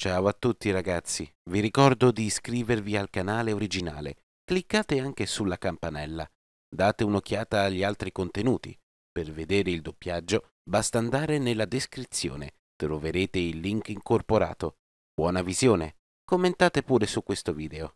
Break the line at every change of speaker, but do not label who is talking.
Ciao a tutti ragazzi, vi ricordo di iscrivervi al canale originale, cliccate anche sulla campanella, date un'occhiata agli altri contenuti. Per vedere il doppiaggio basta andare nella descrizione, troverete il link incorporato. Buona visione, commentate pure su questo video.